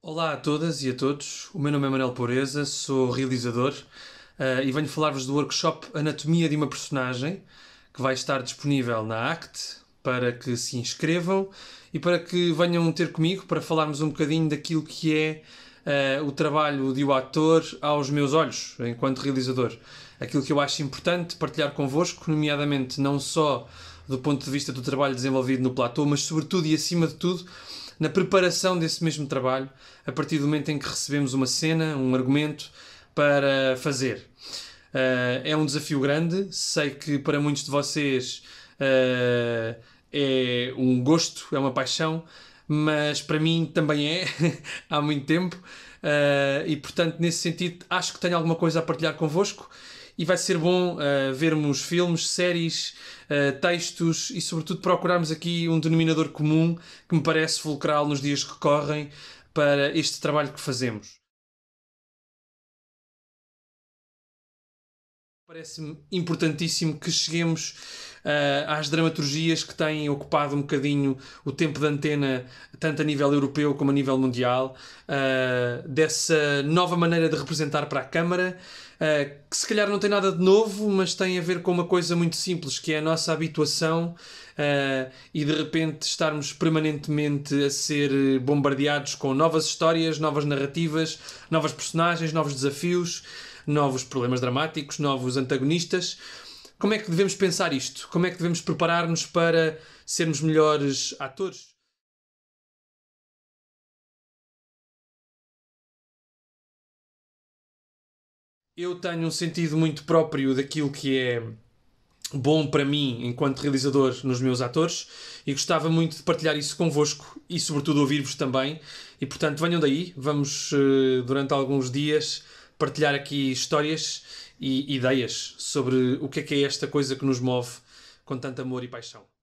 Olá a todas e a todos, o meu nome é Manuel Pureza, sou realizador uh, e venho falar-vos do workshop Anatomia de uma Personagem, que vai estar disponível na ACT para que se inscrevam e para que venham ter comigo para falarmos um bocadinho daquilo que é uh, o trabalho de o um ator aos meus olhos, enquanto realizador. Aquilo que eu acho importante partilhar convosco, nomeadamente não só do ponto de vista do trabalho desenvolvido no platô, mas sobretudo e acima de tudo na preparação desse mesmo trabalho, a partir do momento em que recebemos uma cena, um argumento para fazer. Uh, é um desafio grande, sei que para muitos de vocês uh, é um gosto, é uma paixão, mas para mim também é, há muito tempo, uh, e portanto, nesse sentido, acho que tenho alguma coisa a partilhar convosco e vai ser bom uh, vermos filmes, séries, uh, textos e, sobretudo, procurarmos aqui um denominador comum que me parece fulcral nos dias que correm para este trabalho que fazemos. Parece-me importantíssimo que cheguemos uh, às dramaturgias que têm ocupado um bocadinho o tempo de antena, tanto a nível europeu como a nível mundial, uh, dessa nova maneira de representar para a Câmara, uh, que se calhar não tem nada de novo, mas tem a ver com uma coisa muito simples, que é a nossa habituação e de repente estarmos permanentemente a ser bombardeados com novas histórias, novas narrativas, novas personagens, novos desafios novos problemas dramáticos, novos antagonistas. Como é que devemos pensar isto? Como é que devemos preparar-nos para sermos melhores atores? Eu tenho um sentido muito próprio daquilo que é bom para mim enquanto realizador nos meus atores e gostava muito de partilhar isso convosco e sobretudo ouvir-vos também e portanto venham daí, vamos eh, durante alguns dias partilhar aqui histórias e ideias sobre o que é que é esta coisa que nos move com tanto amor e paixão.